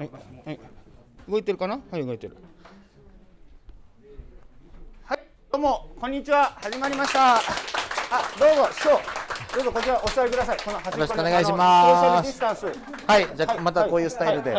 はい、はい、動いてるかなはい動いてるはいどうもこんにちは始まりましたあどうも師匠どうぞこちらお座りくださいこの端っこよろしくお願いしますはいじゃ、またこういうスタイルで、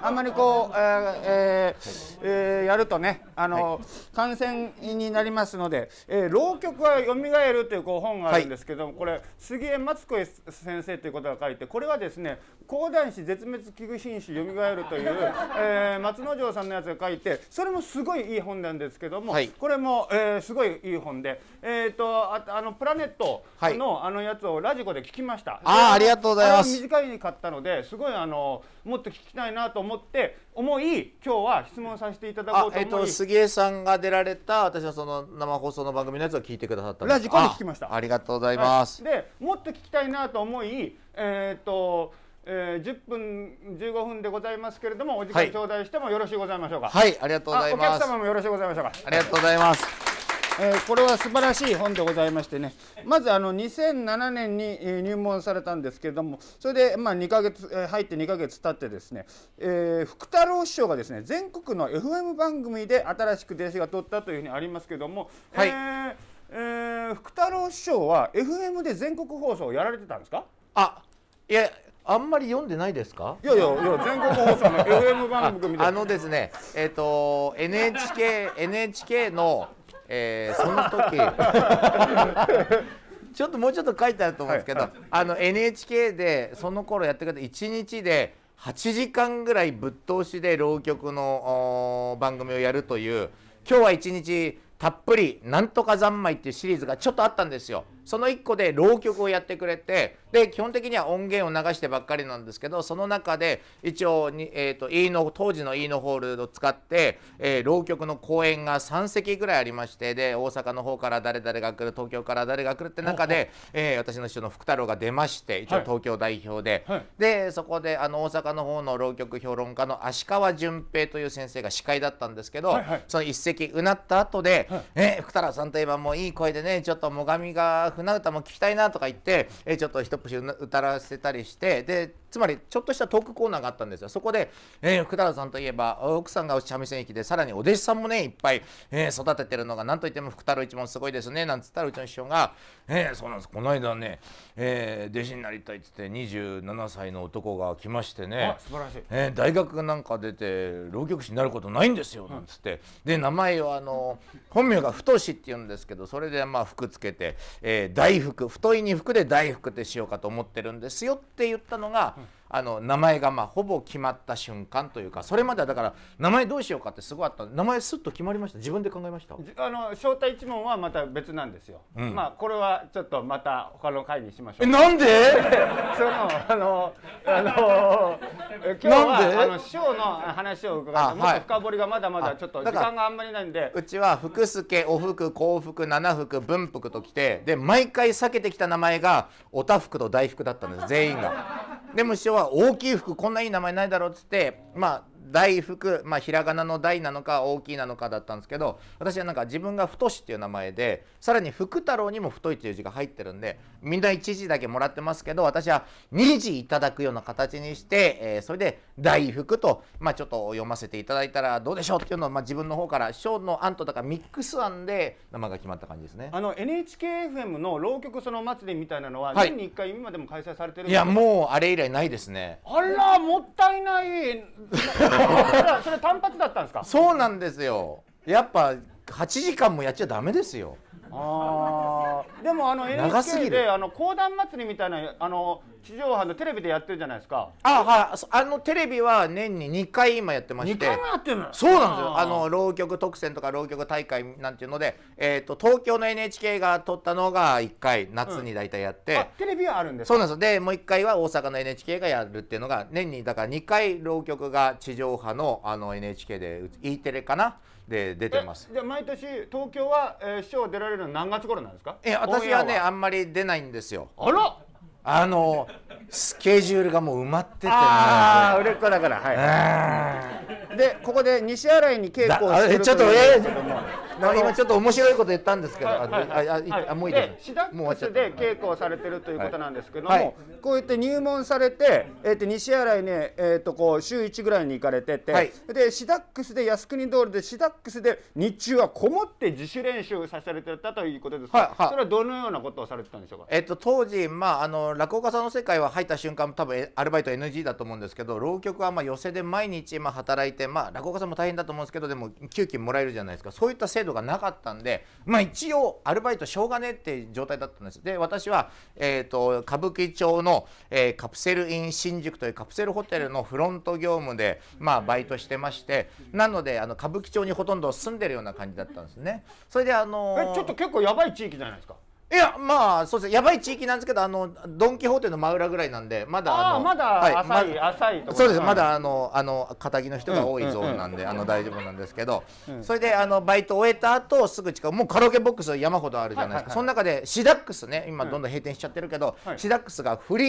あんまりこう、えーえーえー、やるとねあの、感染になりますので「えー、浪曲は蘇みがえる」というこう本があるんですけども、これ杉江松ツ子先生ということが書いてこれはですね講談師絶滅危惧品種蘇るという、えー、松之丞さんのやつが書いてそれもすごいいい本なんですけども、はい、これも、えー、すごいいい本で、えーと、ああのプラネットの、はい、あのやつをラジコで聞きましたあありがとうございます短いに買ったのですごいあのもっと聞きたいなと思って思い今日は質問させていただこうと思い、えーと、杉江さんが出られた私はその生放送の番組のやつを聞いてくださったラジコで聞きましたありがとうございます、はい、でもっと聞きたいなと思いえっ、ー、とえー、10分15分でございますけれどもお時間頂戴してもよろしいございましょうかはいありがとうございますお客様もよろしいございましょうかありがとうございます、えー、これは素晴らしい本でございましてねまずあの2007年に入門されたんですけれどもそれでまあ2ヶ月入って2ヶ月経ってですね、えー、福太郎師匠がですね全国の FM 番組で新しく弟子が取ったというふうにありますけれども、はい、えー、えー、福太郎師匠は FM で全国放送をやられてたんですかあいやあんまり読んでないですかいやいやいや全国放送の FM 番組みたいなあのですねえっ、ー、と NHK, NHK の、えー、その時 ちょっともうちょっと書いてあると思うんですけど、はい、あの NHK でその頃やってくれた一日で8時間ぐらいぶっ通しで浪曲の番組をやるという今日は一日たっぷり「なんとか三昧」っていうシリーズがちょっとあったんですよ。その1個で浪曲をやってくれてで基本的には音源を流してばっかりなんですけどその中で一応に、えーと、e の当時の E のホールを使って、えー、浪曲の公演が3席ぐらいありましてで大阪の方から誰々が来る東京から誰が来るって中で、えー、私の師匠の福太郎が出まして一応東京代表で、はいはい、でそこであの大阪の方の浪曲評論家の足川淳平という先生が司会だったんですけど、はいはい、その一席うなった後で、えー、福太郎さんといえばもういい声でねちょっと最上が船歌も聴きたいなとか言って、えちょっと一節歌らせたりしてでつまりちょっとしたトークコーナーがあったんですよ。そこで、えー、福太さんといえば奥さんが三味線弾きでさらにお弟子さんもねいっぱい、えー、育ててるのが何といっても福太郎一門すごいですねなんつったらうちの師匠が「えー、そうなんですこの間ね、えー、弟子になりたい」っつって27歳の男が来ましてね素晴らしい、えー、大学なんか出て浪曲師になることないんですよなんつって、うん、で名前をあの本名が太師っていうんですけどそれでまあ服つけて、えー、大福太いに服で大福ってしようかと思ってるんですよって言ったのが、あの名前がまあほぼ決まった瞬間というかそれまではだから名前どうしようかってすごいあった名前すっと決まりました自分で考えましたあの招待一問はまた別なんですよ、うん、まあこれはちょっとまた他の会にしましょうえなんで そのあのあの 今日はあの師匠の話を伺ってもっと深掘りがまだまだちょっと時間があんまりないんでうちは福助お福幸福七福文福ときてで毎回避けてきた名前がおたふくと大福だったんです全員がでも師匠は大きい服こんないい名前ないだろうっつってまあ大福、まあ、ひらがなの大なのか大きいなのかだったんですけど私はなんか自分が太しっていう名前でさらに福太郎にも太いっていう字が入ってるんでみんな1字だけもらってますけど私は2字いただくような形にして、えー、それで大福と、まあ、ちょっと読ませていただいたらどうでしょうっていうのを、まあ、自分の方から小の案とだからミックス案で名前が決まった感じですね。あの NHKFM の浪曲その祭りみたいなのは年に1回今でも開催されてる、はい、いやもうあれ以来ないですね。あらもったいないそれ単発だったんですかそうなんですよやっぱ8時間もやっちゃダメですよああでもあの NHK であの講談祭りみたいなあの地上波のテレビでやってるじゃないですかあはいあのテレビは年に2回今やってまして2回もやってるそうなんですよあの浪曲特選とか浪曲大会なんていうので、えーと、東京の NHK が撮ったのが1回夏に大体やって、うん、テレビはあるんですそうなんですよでもう1回は大阪の NHK がやるっていうのが年にだから2回浪曲が地上波のあの NHK で E テレかなで出てますじゃあ毎年東京は、えー、市長出られるの何月頃なんですかえ私はねあんまり出ないんですよあらあのスケジュールがもう埋まってて、ああ売れっ子だからはいでここで西新井に稽古をしてるちょっとえー今ちょっと面白いこと言ったんですけど、もういいです。シダックスで稽古をされてるということなんですけども、こうやって入門されて、えっと西新井ね、えっとこう週一ぐらいに行かれてて、でシダックスで靖国通りでシダックスで日中はこもって自主練習させられてたということですが、それはどのようなことをされてたんでしょうか。えっと当時まああの落語家さんの世界は入った瞬間多分アルバイト NG だと思うんですけど、浪曲はまあ寄せで毎日今働いてまあ落語家さんも大変だと思うんですけどでも給金もらえるじゃないですか。そういった制度ドがなかったんで、まあ、一応アルバイトしょうがねって状態だったんですで私は、えーと、歌舞伎町の、えー、カプセルイン新宿というカプセルホテルのフロント業務で、まあ、バイトしてましてなのであの歌舞伎町にほとんど住んでるような感じだったんですねそれであのー、ちょっと結構やばい地域じゃないですかいやまあそうですやばい地域なんですけどあのドン・キホーテの真裏ぐらいなんでまだあのまだ浅い、はいま、浅いそうですまだあのあの肩の人が多いゾーンなんで、うんあの大丈夫なんですけど、それであのバイト終えた後すぐ近くもうカラオケボックス山ほどあるじゃないですか、はいはいはい、その中でシダックスね今どんどん閉店しちゃってるけど、シダックスがフリ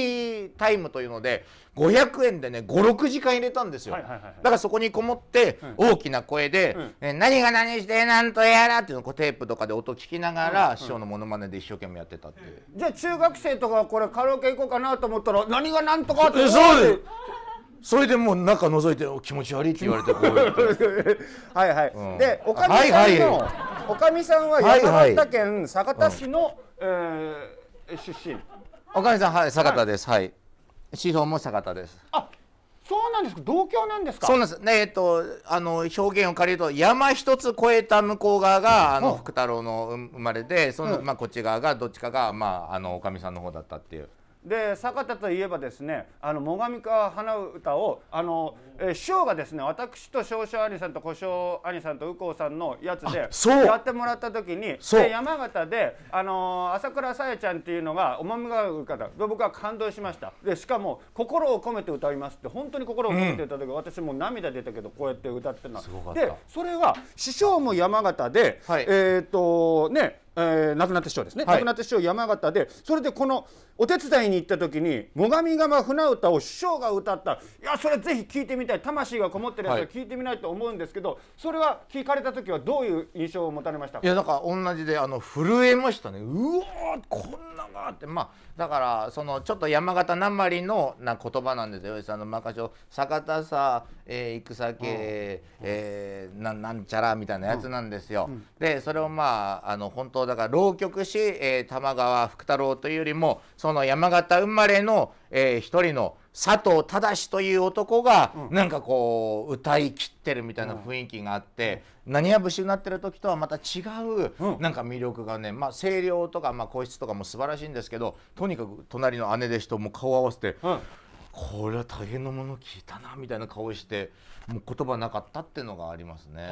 ータイムというので五百円でね五六時間入れたんですよ、はいはいはいはい、だからそこにこもって大きな声で「え何が何してなんとやら」っていうのをテープとかで音聞きながら、師匠のものまねで一緒生懸命やってたってじゃあ中学生とかこれカラオケ行こうかなと思ったら何が何とかってそうですそれでもう中覗いて「気持ち悪い」って言われてこうやってはいはい、うん、でおかみさんの、はいはい、おかみさんはい、形県酒田市の、はいはいうん、えー、出身おかみさんはい酒田ですはい、はい、資本も酒田ですあそうなんですか同郷なんですかそうなんですねえっとあの表現を借りると山一つ越えた向こう側があの、うん、福太郎の生まれでその、うん、まあこっち側がどっちかがまああのおかみさんの方だったっていうで坂田といえばですね「あの最上川花歌を」あの、え師匠がですね私と少々兄さんと小正兄さんと右近さんのやつでやってもらった時にで山形で、あの朝倉さやちゃんっていうのがおまある方で僕は感動しましたでしかも「心を込めて歌います」って本当に心を込めて歌った時、うん、私もう涙出たけどこうやって歌ってたでそれは師匠も山形で、はい、えっ、とねえー、亡くなった師匠ですね、はい、亡くなった師匠山形でそれでこのお手伝いに行った時に「最上釜船歌」を師匠が歌ったいやそれぜひ聞いてみたい魂がこもってるやつは聞いてみないと思うんですけど、はい、それは聞かれた時はどういう印象を持たれましたいやだから同じであの震えましたねうわこんながってまあだからそのちょっと山形なまりのな言葉なんですよさんのまかしょ酒田さ、えー、戦家、うん、えー、ななんちゃらみたいなやつなんですよ。うんうん、でそれをまああの本当だから浪曲師、えー、玉川福太郎というよりもその山形生まれの、えー、一人の佐藤忠という男が、うん、なんかこう歌いきってるみたいな雰囲気があって、うん、何や節になってる時とはまた違う、うん、なんか魅力がね、まあ、声量とか、まあ、皇室とかも素晴らしいんですけどとにかく隣の姉弟子とも顔合わせて。うんこれは大変なもの聞いたなみたいな顔してもう言葉なかったっていうのがありますね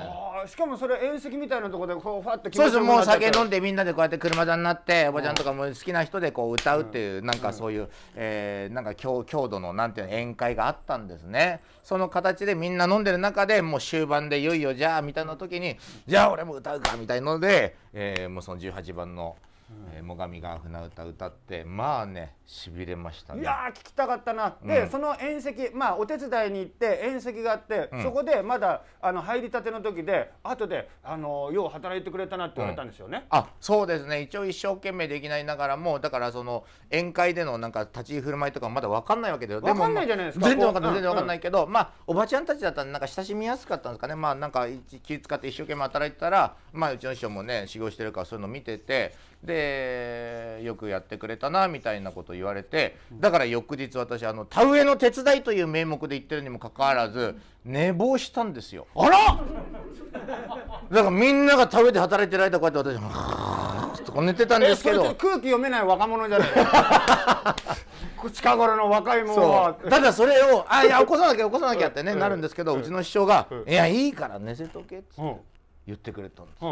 しかもそれ縁石みたいなところでこうファッとそうですもう酒飲んでみんなでこうやって車座になっておばちゃんとかも好きな人でこう歌うっていう、なんかそういう、うえなんか強強度のなんていうの宴会があったんですねその形でみんな飲んでる中でもう終盤でいよいよじゃあみたいな時にじゃあ俺も歌うかみたいので、えー、もうその18番の「え最上川船歌歌ってまあねしびれましたねいや聞きたかったな、うん、でその宴席まあお手伝いに行って宴席があって、うん、そこでまだあの入りたての時で後であのよう働いてくれたなって言われたんですよね、うん、あそうですね一応一生懸命できないながらもだからその宴会でのなんか立ち居振る舞いとかまだ分かんないわけだよ分かんないじゃないですか全然分かんない全然分かんないけど、まあおばちゃんたちだったらなんか親しみやすかったんですかねまあなんか気使って一生懸命働いてたらまあうちの師匠もね修行してるからそういうの見ててでよくやってくれたなみたいなこと言われてだから翌日私あの田植えの手伝いという名目で言ってるにもかかわらず寝坊したんですよあらだからみんなが田植えで働いてる間こうやって私はーっと寝てたんですけど空気読めない若者じゃない近頃の若いもんはただそれを「あいや起こさなきゃ起こさなきゃ」ってね、なるんですけど、うちの師匠が「いやいいから寝せとけ」って言ってくれたんです、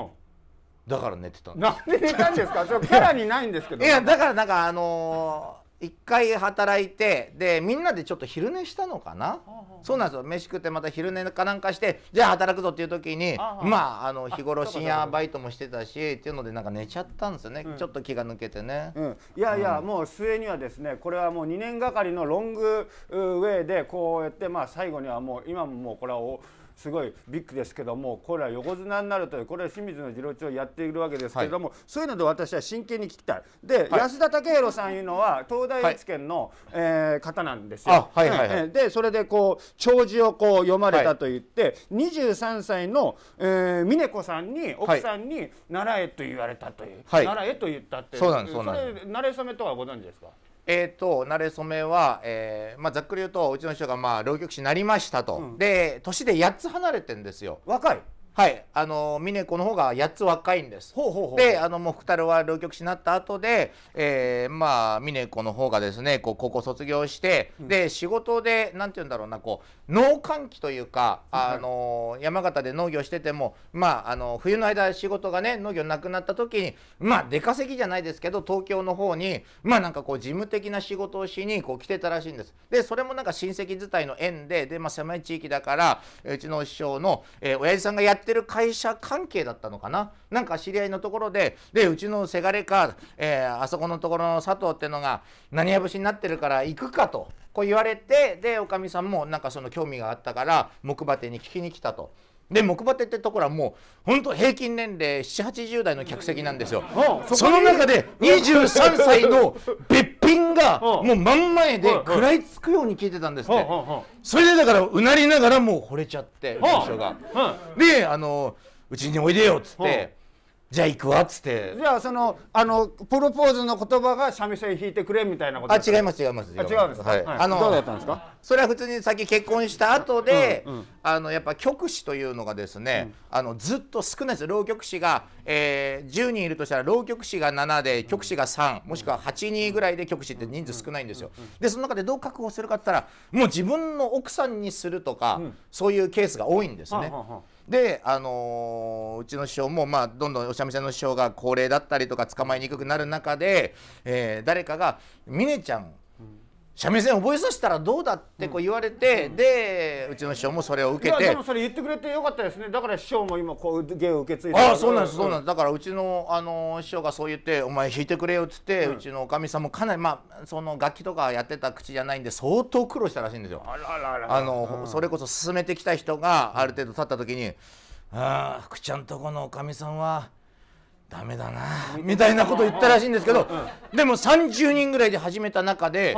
だから寝てたんですなんで寝たんですかそれキャラにないんですけどいやだからなんかあのー、一回働いてでみんなでちょっと昼寝したのかなそうなんですよ飯食ってまた昼寝かなんかしてじゃあ働くぞっていう時にまああの日頃深夜バイトもしてたしっていうのでなんか寝ちゃったんですよね、うん、ちょっと気が抜けてね、うん、いやいや、うん、もう末にはですねこれはもう2年がかりのロングウェイでこうやってまあ最後にはもう今ももうこれはおすごいビッグですけどもこれは横綱になるというこれは清水の次郎長やっているわけですけれども、はい、そういうので私は真剣に聞きたいで、はい、安田武弘さんいうのは東大越研の、はい、えー、方なんですよ。はいでそれでこう弔辞をこう読まれたといって、はい、23歳の、えー、峰子さんに奥さんに「奈良へ」と言われたという「奈良へ」と言ったっていうそれなれ初めとはご存知ですかえーと、慣れ初めは、えーまあ、ざっくり言うとうちの師匠が、まあ、浪曲師になりましたと、うん、で年で8つ離れてるんですよ若いはい、あの峰子の方が八つ若いんです。ほうほうほうであのもう福太郎は浪曲師になった後で、えー、まあ峰子の方がですねこう高校卒業して、うん、で仕事で何て言うんだろうなこう農閑期というかあの、はい、山形で農業してても、まあ、あの冬の間仕事がね農業なくなった時にまあ出稼ぎじゃないですけど東京の方にまあなんかこう事務的な仕事をしにこう来てたらしいんです。でそれもなんか親戚伝いの縁でで、まあ、狭い地域だからうちの師匠の、えー、親父さんがやってってる会社関係だったのかななんか知り合いのところで、で、うちのせがれか、えー、あそこのところの佐藤ってのが、何や節になってるから行くかと、こう言われて、で、おかみさんもなんかその興味があったから、木馬手に聞きに来たと。で木馬手ってところはもう本当平均年齢780代の客席なんですよ。その中で23歳の別がもう真ん前で食らいつくように聞いてたんですってそれでだからうなりながらもう惚れちゃってうちがであのうちにおいでよっつってじゃあ行くわっつってじゃあそのあのプロポーズの言葉が三味線弾いてくれみたいなことあ違います違います違うんですか、はいあのどうだったんですかそれは普通に先結婚した後で、うんうん、あのやっぱ曲師というのがですね、うん、あのずっと少ないです浪曲師が、えー、10人いるとしたら浪曲師が7で曲師が3もしくは8人ぐらいで曲師って人数少ないんですよでその中でどう確保するかって言ったらもう自分の奥さんにするとか、そういうケースが多いんですね。はははで、あのー、うちの師匠も、まあ、どんどんお三味線の師匠が高齢だったりとか捕まえにくくなる中で、えー、誰かが「峰ちゃん三味線覚えさせたらどうだってこう言われて、うん、でうちの師匠もそれを受けてでもそれ言ってくれてよかったですねだから師匠も今こう芸を受け継いでああそうなんですそうなんです、だからうちのあの師匠がそう言って「お前弾いてくれよ」っつって、うん、ちのおかみさんもかなりまあその楽器とかやってた口じゃないんで相当苦労したらしいんですよあらららあの、うん、それこそ進めてきた人がある程度立った時に「ああ福ちゃんとこのおかみさんは」ダメだなみたいなこと言ったらしいんですけど、でも30人ぐらいで始めた中で、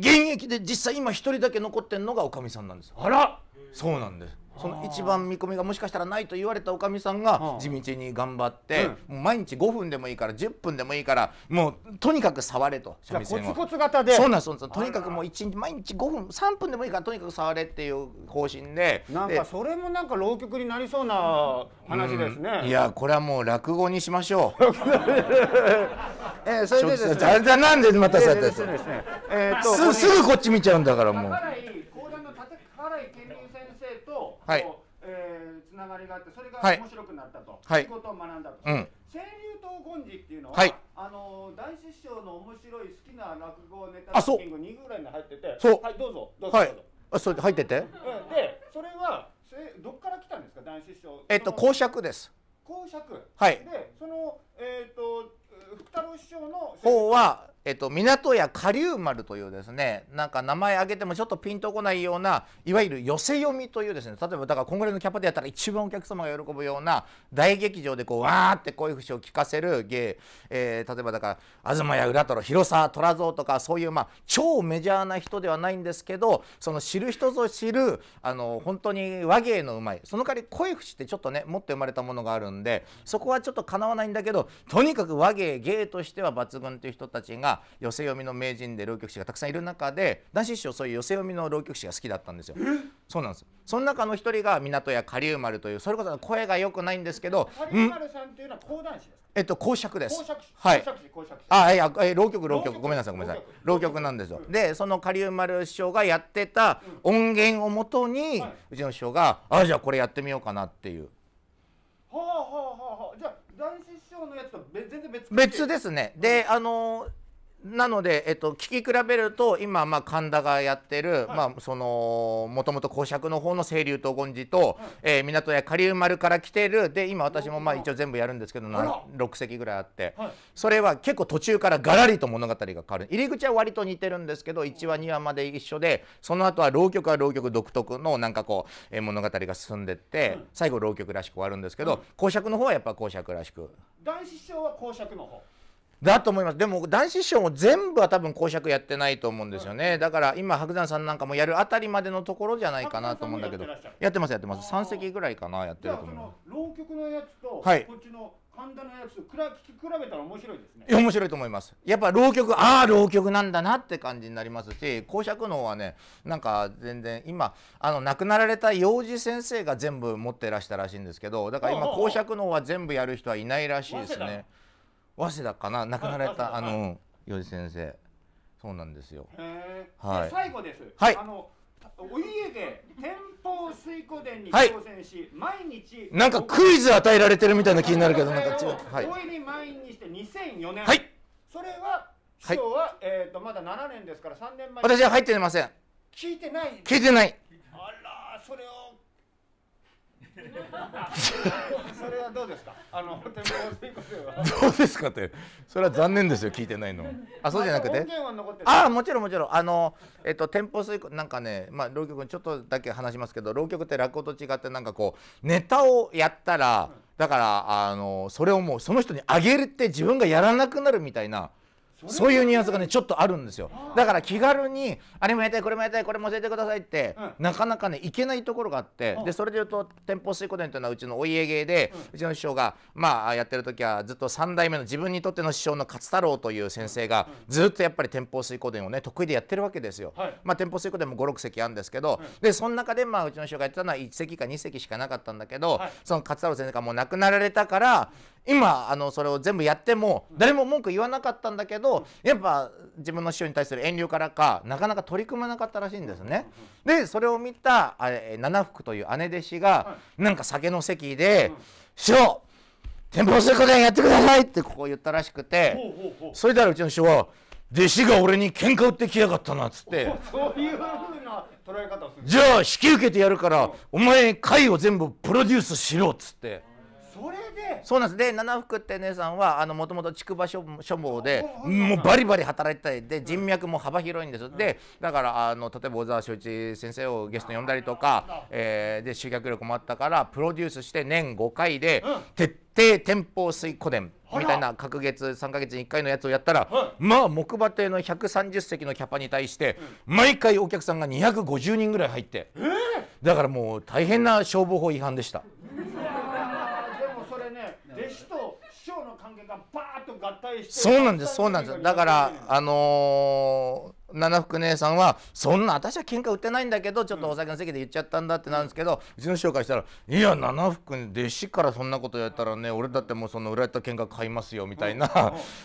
現役で実際今一人だけ残ってんのがおかみさんなんですあらそうなんですその一番見込みがもしかしたらないと言われたおかみさんが地道に頑張って、うん、毎日5分でもいいから10分でもいいからもうとにかく触れと三味線コツコツ型でそうなんですとにかくもう1日毎日5分3分でもいいからとにかく触れっていう方針でなんかそれもなんか浪曲になりそうな話ですね、うん、いやこれはもう落語にしましょう えー、それでですねあれだなんでまたそうやってす,、すぐこっち見ちゃうんだからもう。はい、えー、つながりがあってそれが面白くなったと、はい、いうことを学んだと、うん、川柳闘魂寺っていうのは、はい、あの大師匠の面白い好きな落語ネタランキング2ぐらいに入っててそうはいどうぞどうぞ、はい、あそれで入ってて、うん、でそれはどっから来たんですか大師匠えっと公爵です公爵はいでそのえっ、と福太郎師匠の方はえっと、港屋下流丸というですねなんか名前挙げてもちょっとピンとこないようないわゆる寄せ読みというですね例えばだからこんぐらいのキャパでやったら一番お客様が喜ぶような大劇場でこうわーって声節を聞かせる芸、えー、例えばだから東屋浦太郎広沢虎蔵とかそういうまあ超メジャーな人ではないんですけどその知る人ぞ知るあの本当に和芸のうまいその代わり声節ってちょっとね持って生まれたものがあるんでそこはちょっとかなわないんだけどとにかく和芸芸としては抜群という人たちがが寄せ読みの名人で浪曲師がたくさんいる中で男子師匠そういう寄せ読みの浪曲師が好きだったんですよ。そうなんですその中の一人が港屋狩丸というそれこそ声が良くないんですけど狩丸さんっていうのは講談師ですえっと講釈ですはいあいや浪曲浪曲ごめんなさいごめんなさい浪曲なんですよ、でその狩丸師匠がやってた音源をもとに、うちの師匠があじゃあこれやってみようかなっていうはあはあはあはあじゃあ男子師匠のやつと全然別別ですねで、あのなので、えっと、聞き比べると今、まあ、神田がやってるもともと公爵の方の清流と権次と、はいえー、港や下流丸から来てるで今私もまあ一応全部やるんですけど6席ぐらいあって、はい、それは結構途中からがらりと物語が変わる入り口は割と似てるんですけど1話2話まで一緒でその後は浪曲は浪曲独特のなんかこう、えー、物語が進んでって、最後浪曲らしく終わるんですけど、う公爵の方はやっぱ公爵らしく。男子師匠は公爵の方だと思いますでも男子師匠も全部は多分講釈やってないと思うんですよね、うん、だから今白山さんなんかもやるあたりまでのところじゃないかなと思うんだけどやってますやってます3席ぐらいかなやってると思う浪曲のやつと、はい、こっちの神田のやつと比べたら面白いですね面白いと思いますやっぱ浪曲ああ浪曲なんだなって感じになりますし講釈の方はねなんか全然今あの亡くなられた幼児先生が全部持ってらしたらしいんですけどだから今講釈の方は全部やる人はいないらしいですね。早稲田かな亡くなられたあの余次先生そうなんですよはい最後ですはいあのお家で天保水湖伝に挑戦し、はい、毎日なんかクイズ与えられてるみたいな気になるけどなんか違うはい大入り満員にして2004年はいそれは師匠は、はい、えっ、ー、とまだ7年ですから3年前私は入ってません聞いてない聞いてないあらそれをそれはどうですかあのどうですかってそれは残念ですよ聞いてないのあそうじゃなくてあもちろんもちろんあのえっと店舗水なんかねまあ浪曲ちょっとだけ話しますけど浪曲って落語と違ってなんかこうネタをやったら、だからあのそれをもうその人にあげるって自分がやらなくなるみたいなそういうニュアンスがねちょっとあるんですよだから気軽にあれもやりたいこれもやりたいこれも教えてくださいって、うん、なかなかねいけないところがあって、うん、でそれでいうと天保水湖伝というのはうちのお家芸で、うん、うちの師匠がまあやってる時はずっと3代目の自分にとっての師匠の勝太郎という先生がずっとやっぱり天保水湖伝をね得意でやってるわけですよ、はい、まあ天保水湖伝も56席あるんですけど、でその中でまあうちの師匠がやってたのは1席か2席しかなかったんだけど、はい、その勝太郎先生がもう亡くなられたから今あのそれを全部やっても誰も文句言わなかったんだけどやっぱ自分の師匠に対する遠慮からかなかなか取り組まなかったらしいんですね。でそれを見たあれ七福という姉弟子がなんか酒の席で「師匠天保成古伝やってください!」ってここ言ったらしくてそれであるうちの師匠は「弟子が俺に喧嘩売ってきやがったなっつって そういうな捉え方するじゃあ引き受けてやるからお前会を全部プロデュースしろっつってそれでそうなんですで七福って姉さんはもともと筑波書房でもうバリバリ働いてたで人脈も幅広いんです、うん、でだからあの例えば小沢昭一先生をゲスト呼んだりとか、えー、で集客力もあったからプロデュースして年5回で、うん、徹底天保水湖伝みたいな各月3か月に1回のやつをやったら、うん、まあ木馬亭の130席のキャパに対して毎回お客さんが250人ぐらい入って、えー、だからもう大変な消防法違反でした。そうなんですそうなんですだからあのー、七福姉さんはそんな私は喧嘩売ってないんだけどちょっとお酒の席で言っちゃったんだってなるんですけど、うん、うちの師匠からしたら「いや七福弟子からそんなことやったらね俺だってもうその売られた喧嘩買いますよ」みたいな、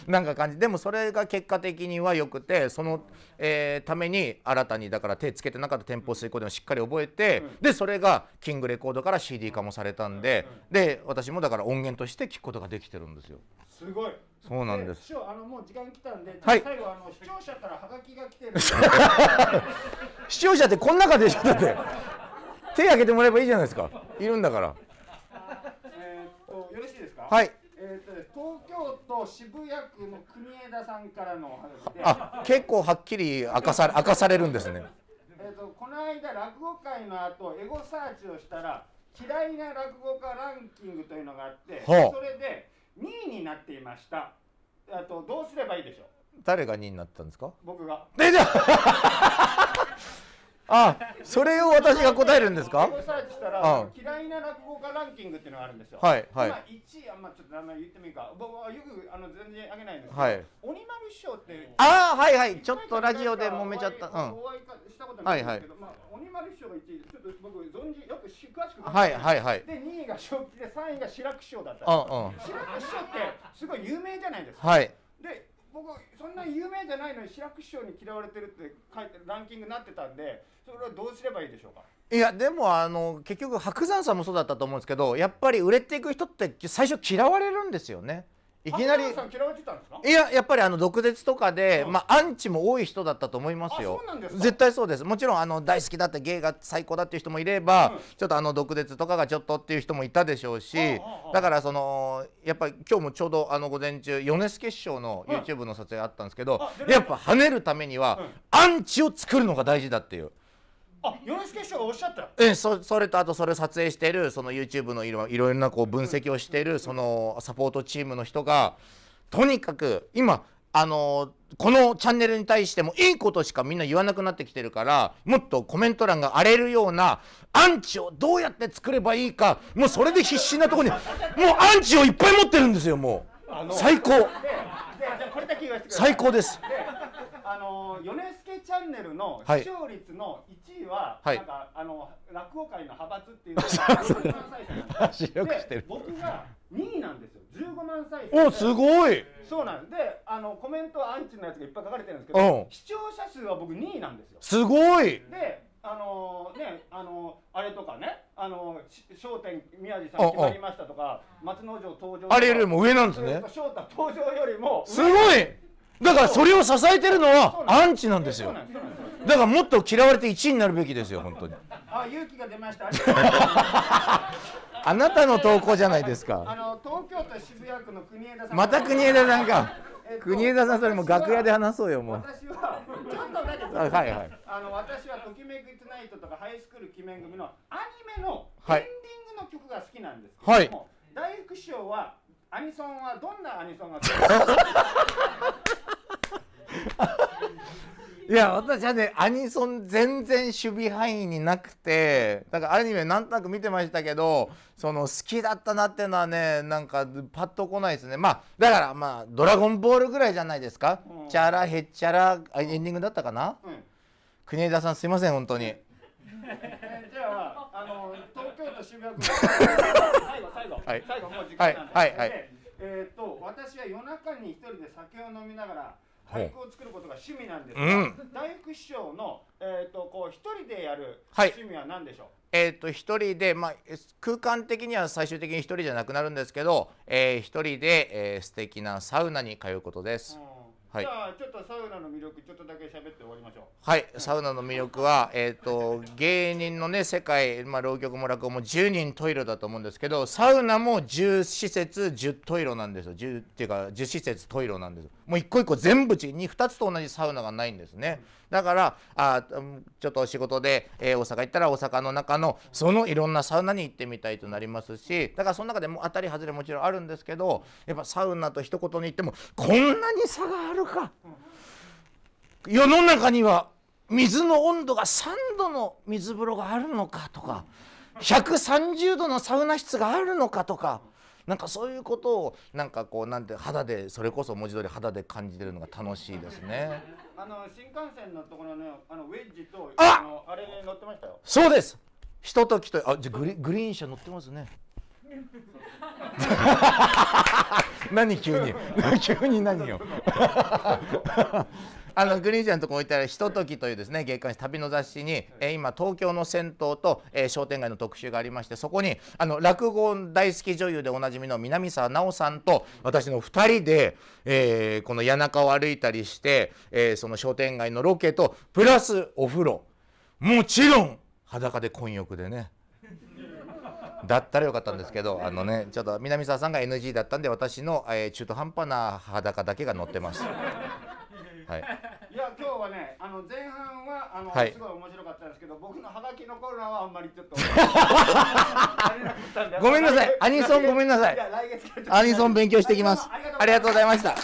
うん、なんか感じでもそれが結果的にはよくてその、えー、ために新たにだから手つけてなかった店舗水功でもしっかり覚えて、うん、でそれがキングレコードから CD 化もされたんで、で私もだから音源として聞くことができてるんですよ。すごいそうなんです。あのもう時間来たんで、はい、最後あの視聴者からハガキが来てる。視聴者ってこの中でしょだって。手挙げてもらえばいいじゃないですか。いるんだから。えっとよろしいですか。はい。えっと東京都渋谷区の国枝さんからのお話あ、結構はっきり明かさ明かされるんですね。えっとこの間落語会の後エゴサーチをしたら嫌いな落語家ランキングというのがあって、それで。2位になっていましたあとどうすればいいでしょう誰が2位になったんですか僕がえじゃあ、それを私が答えるんですか。嫌いな落語家ランキングっていうのがあるんですよ。はいはい。一位あんまちょっと名前言ってもいいか。僕はよくあの全然あげないんですけど。はい。鬼丸師匠って。ああはいはい。ちょっとラジオで揉めちゃった。うん。お会いしたことないんですけど、まあ鬼丸師匠が一位ちょっと僕存じよく詳しく。はいはいはい。で二位が正気で三位が白く師匠だった。うんうん。白く師匠ってすごい有名じゃないですか。はい。で。僕そんな有名じゃないのに志らく師匠に嫌われてるって書いてランキングになってたんでそれはどうすればいいでしょうかいやでもあの結局白山さんもそうだったと思うんですけどやっぱり売れていく人って最初嫌われるんですよね。いきなりいややっぱりあの毒舌とかで、うん、まあアンチも多い人だったと思いますよ絶対そうですもちろんあの大好きだって芸が最高だっていう人もいれば、うん、ちょっとあの毒舌とかがちょっとっていう人もいたでしょうし、うん、だからそのやっぱり今日もちょうどあの午前中米助師匠の YouTube の撮影あったんですけど、やっぱ跳ねるためには、アンチを作るのが大事だっていう。あ、ヨネスケ師匠がおっしゃった。え、そそれとあとそれを撮影してるその YouTube のいろいろなこう分析をしてるそのサポートチームの人がとにかく今あのこのチャンネルに対してもいいことしかみんな言わなくなってきてるからもっとコメント欄が荒れるようなアンチをどうやって作ればいいかもうそれで必死なとこにもうアンチをいっぱい持ってるんですよもう最高最高です。あの米助チャンネルの視聴率の1位は、はい、なんかあの落語界の派閥っていうのが15 で僕が2位なんですよ。15万再生。おすごい。そうなんで、あのコメントアンチのやつがいっぱい書かれてるんですけど、視聴者数は僕2位なんですよ。すごい。で、あのー、ね、あのー、あれとかね、あのー、商店宮治さん決まりましたとか、松之丞登場あれよりも上なんですね。翔太登場よりも。すごい。だからそれを支えてるのはアンチなんですよだからもっと嫌われて1位になるべきですよ本当にあ勇気が出ました あなたの投稿じゃないですかあの東京都渋谷区の国枝さんまた国枝なんか、えっと、国枝さんそれも楽屋で話そうよもう私はちょっとだけはいはい、あの私は「ときめくツナイト」とか「ハイスクール鬼面組」のアニメのエンディングの曲が好きなんですけども、はい、大福師匠は「アニソンはどんなアニソンが いや私はねアニソン全然守備範囲になくてだからアニメなんとなく見てましたけどその好きだったなっていうのはねなんかパッとこないですねまあだからまあ「ドラゴンボール」ぐらいじゃないですか「チャラへっちゃら」エンディングだったかな、うん、国枝さんすいません本当に。じゃああのと渋谷最後最後、はい、最後もう時間なんで、はいはい、えー、っと私は夜中に一人で酒を飲みながら俳句を作ることが趣味なんですが、うん、大福師匠の、えーと、こう一人でやる趣味は何でしょう、はい、えーと、と一人で、まあ、空間的には最終的に一人じゃなくなるんですけど、えー、一人で、えー、素敵なサウナに通うことです。うんはい、じゃあちょっとサウナの魅力ちょっとだけ喋って終わりましょうはい、サウナの魅力はえっ、と芸人のね世界まあ浪曲も落語も10人トイレだと思うんですけどサウナも10施設10トイレなんですよ10っていうか10施設トイレなんですよもう一個一個全部に2つと同じサウナがないんですねだからあちょっと仕事で、えー、大阪行ったら大阪の中のそのいろんなサウナに行ってみたいとなりますしだからその中でも当たり外れもちろんあるんですけどやっぱサウナと一言に言ってもこんなに差があるか世の中には水の温度が3度の水風呂があるのかとか130度のサウナ室があるのかとか。なんかそういうことをなんかこうなんて肌でそれこそ文字通り肌で感じてるのが楽しいですね。あの新幹線のところのあのウェッジとあのあれ乗ってましたよ。そうです。ひとときとあじゃグリグリーン車乗ってますね。何急に 急に何よあのグリーン車のとこ置いてある「ひととき」というですね月刊誌旅の雑誌に、えー、今東京の銭湯と、えー、商店街の特集がありましてそこにあの落語大好き女優でおなじみの南沢奈緒さんと私の2人で、えー、この谷中を歩いたりして、えー、その商店街のロケとプラスお風呂もちろん裸で混浴でね。だったらよかったんですけど、あのね、ちょっと南沢さんが NG だったんで、私の、えー、中途半端な裸だけが載ってます。はい、いや今日はねあの前半はあの、はいすごい面白かったんですけど僕のハガキのコーナーはあんまりちょっと ごめんなさいアニソンごめんなさいい来月アニソン勉強してきますありがとうございました